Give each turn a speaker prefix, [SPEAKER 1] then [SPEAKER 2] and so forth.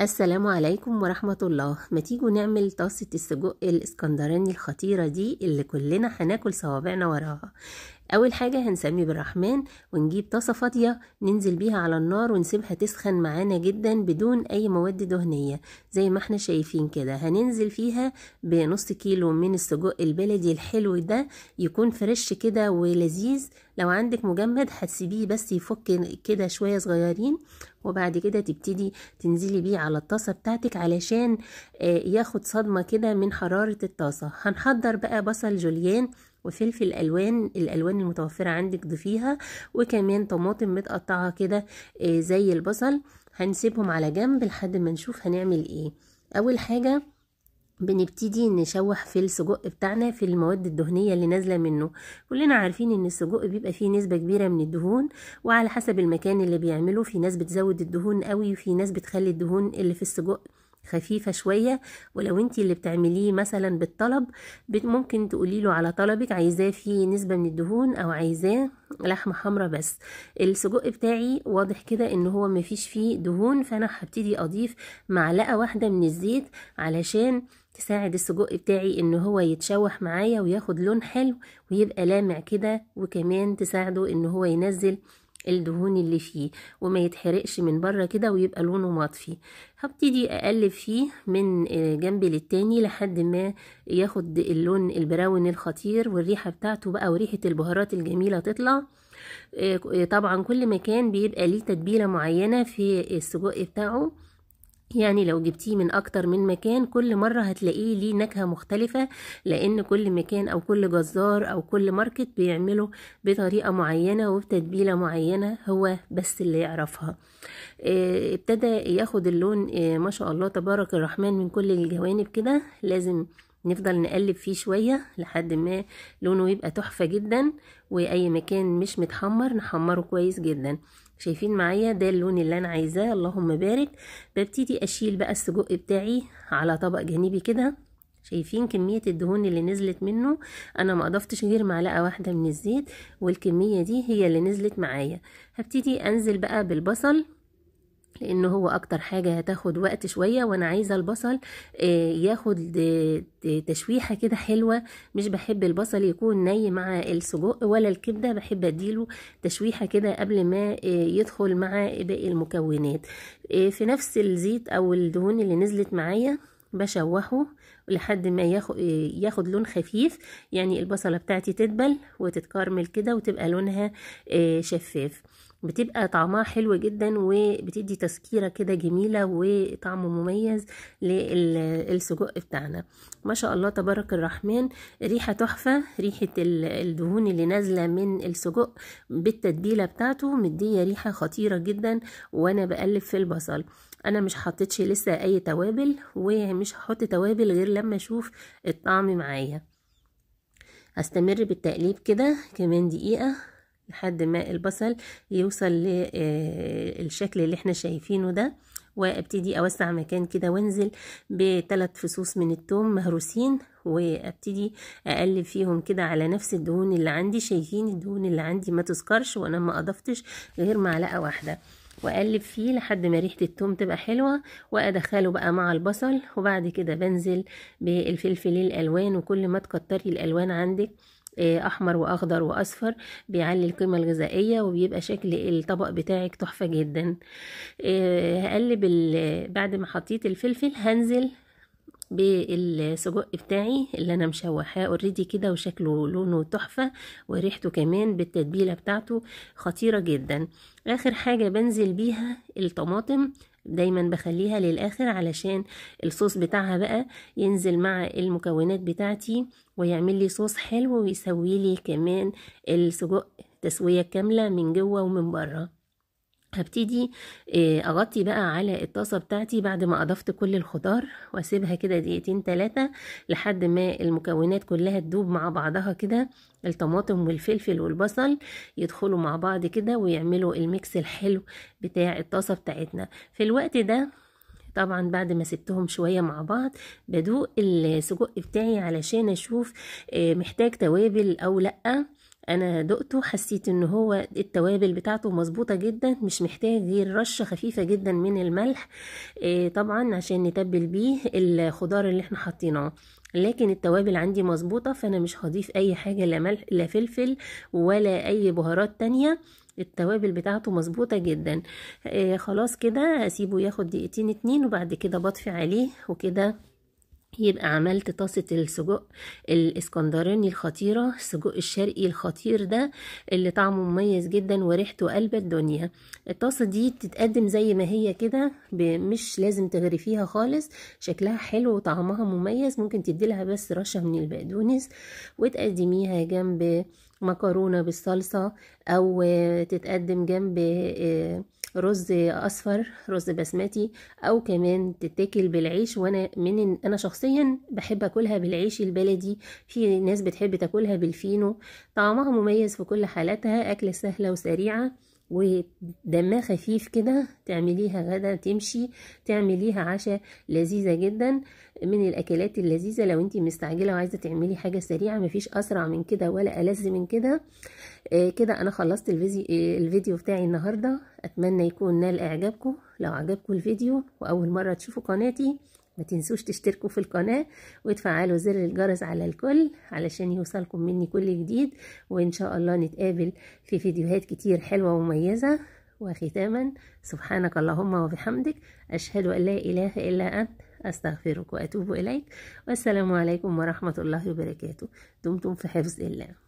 [SPEAKER 1] السلام عليكم ورحمة الله ما تيجوا نعمل طاسة السجق الاسكندراني الخطيرة دي اللي كلنا هناكل صوابعنا وراها اول حاجه هنسمي بالرحمن ونجيب طاسه فاضيه ننزل بيها على النار ونسيبها تسخن معانا جدا بدون اي مواد دهنيه زي ما احنا شايفين كده هننزل فيها بنص كيلو من السجق البلدي الحلو ده يكون فريش كده ولذيذ لو عندك مجمد هتسيبيه بس يفك كده شويه صغيرين وبعد كده تبتدي تنزلي بيه على الطاسه بتاعتك علشان آه، ياخد صدمه كده من حراره الطاسه هنحضر بقى بصل جوليان وفلفل الوان الالوان المتوفره عندك ضيفيها وكمان طماطم متقطعه كده آه، زي البصل هنسيبهم على جنب لحد ما نشوف هنعمل ايه اول حاجه بنبتدي نشوح في السجق بتاعنا في المواد الدهنية اللي نازلة منه كلنا عارفين ان السجق بيبقى فيه نسبة كبيرة من الدهون وعلى حسب المكان اللي بيعمله في ناس بتزود الدهون قوي وفي ناس بتخلي الدهون اللي في السجق خفيفة شوية ولو انت اللي بتعمليه مثلا بالطلب ممكن تقولي له على طلبك عايزاه فيه نسبة من الدهون او عايزاه لحمة حمراء بس السجق بتاعي واضح كده ان هو مفيش فيه دهون فانا هبتدي اضيف معلقة واحدة من الزيت علشان تساعد السجق بتاعي ان هو يتشوح معايا وياخد لون حلو ويبقى لامع كده وكمان تساعده ان هو ينزل الدهون اللي فيه وما يتحرقش من بره كده ويبقى لونه مطفي هبتدي اقلب فيه من آه، جنب للتاني لحد ما ياخد اللون البراون الخطير والريحه بتاعته بقى وريحه البهارات الجميله تطلع آه، آه، طبعا كل مكان بيبقى ليه تتبيله معينه في السجق بتاعه يعني لو جبتيه من اكتر من مكان كل مرة هتلاقيه ليه نكهة مختلفة لان كل مكان او كل جزار او كل ماركت بيعمله بطريقة معينة وبتتبيلة معينة هو بس اللي يعرفها آه، ابتدى ياخد اللون آه، ما شاء الله تبارك الرحمن من كل الجوانب كده لازم نفضل نقلب فيه شوية لحد ما لونه يبقى تحفة جدا واي مكان مش متحمر نحمره كويس جدا شايفين معايا ده اللون اللي انا عايزاه اللهم بارك ببتدي اشيل بقى السجق بتاعي على طبق جانبي كده شايفين كمية الدهون اللي نزلت منه انا ما اضفتش غير معلقة واحدة من الزيت والكمية دي هي اللي نزلت معايا هبتدي انزل بقى بالبصل لان هو اكتر حاجه هتاخد وقت شويه وانا عايزه البصل آه، ياخد تشويحه كده حلوه مش بحب البصل يكون ني مع السجق ولا الكبده بحب اديله تشويحه كده قبل ما آه، يدخل مع باقي المكونات آه، في نفس الزيت او الدهون اللي نزلت معايا بشوحه لحد ما ياخد لون خفيف يعني البصلة بتاعتي تدبل وتتكرمل كده وتبقى لونها آه، شفاف بتبقى طعمها حلو جدا وبتدي تسكيره كده جميله وطعم مميز للسجق بتاعنا ما شاء الله تبارك الرحمن ريحه تحفه ريحه الدهون اللي نازله من السجق بالتتبيله بتاعته مديه ريحه خطيره جدا وانا بقلب في البصل انا مش حطيتش لسه اي توابل ومش هحط توابل غير لما اشوف الطعم معايا هستمر بالتقليب كده كمان دقيقة لحد ما البصل يوصل للشكل آه، اللي احنا شايفينه ده وابتدي اوسع مكان كده وانزل بثلاث فصوص من التوم مهروسين وابتدي اقلب فيهم كده على نفس الدهون اللي عندي شايفين الدهون اللي عندي ما تذكرش وانا ما اضفتش غير معلقه واحده واقلب فيه لحد ما ريحه التوم تبقى حلوه وادخله بقى مع البصل وبعد كده بنزل بالفلفل الالوان وكل ما تكتري الالوان عندك آه، احمر واخضر واصفر بيعلي القيمه الغذائيه وبيبقى شكل الطبق بتاعك تحفه جدا آه، هقلب بعد ما حطيت الفلفل هنزل بالسجق بتاعي اللي انا مشوحاه اوريدي كده وشكله لونه تحفه وريحته كمان بالتتبيله بتاعته خطيره جدا اخر حاجه بنزل بيها الطماطم دايما بخليها للاخر علشان الصوص بتاعها بقى ينزل مع المكونات بتاعتي ويعمل لي صوص حلو ويسوي لي كمان السجق تسويه كامله من جوه ومن بره هبتدي آه، اغطي بقى على الطاسة بتاعتي بعد ما اضفت كل الخضار واسيبها كده دقيقتين تلاتة لحد ما المكونات كلها تدوب مع بعضها كده الطماطم والفلفل والبصل يدخلوا مع بعض كده ويعملوا الميكس الحلو بتاع الطاسة بتاعتنا في الوقت ده طبعا بعد ما سبتهم شويه مع بعض بدوق السجق بتاعي علشان اشوف آه، محتاج توابل او لأ انا دقته حسيت ان هو التوابل بتاعته مظبوطه جدا مش محتاج غير رشه خفيفه جدا من الملح آه، طبعا عشان نتبل بيه الخضار اللي احنا حطيناه لكن التوابل عندي مظبوطه فانا مش هضيف اي حاجه لا ملح لا فلفل ولا اي بهارات تانية التوابل بتاعته مظبوطه جدا آه، خلاص كده هسيبه ياخد دقيقتين اتنين وبعد كده بطفي عليه وكده يبقى عملت طاسة السجق الاسكندراني الخطيرة السجق الشرقي الخطير ده اللي طعمه مميز جدا وريحته قلب الدنيا الطاسة دي تتقدم زي ما هي كده مش لازم تغرفيها خالص شكلها حلو وطعمها مميز ممكن تديلها بس رشة من البقدونس وتقدميها جنب مكرونة بالصلصة او تتقدم جنب آه، رز اصفر رز بسمتي او كمان تتاكل بالعيش وانا من انا شخصيا بحب اكلها بالعيش البلدي في ناس بتحب تاكلها بالفينو طعمها مميز في كل حالاتها اكله سهله وسريعه ودمها خفيف كده تعمليها غدا تمشي تعمليها عشاء لذيذه جدا من الاكلات اللذيذه لو انت مستعجله وعايزه تعملي حاجه سريعه مفيش اسرع من كده ولا ألذ من كده آه كده انا خلصت الفيديو بتاعي النهارده اتمنى يكون نال اعجابكم لو عجبكم الفيديو واول مره تشوفوا قناتي ما تنسوش تشتركوا في القناة وتفعلوا زر الجرس على الكل علشان يوصلكم مني كل جديد وإن شاء الله نتقابل في فيديوهات كتير حلوة ومميزة وختاما سبحانك اللهم وبحمدك أشهد أن لا إله إلا أنت أستغفرك وأتوب إليك والسلام عليكم ورحمة الله وبركاته دمتم في حفظ الله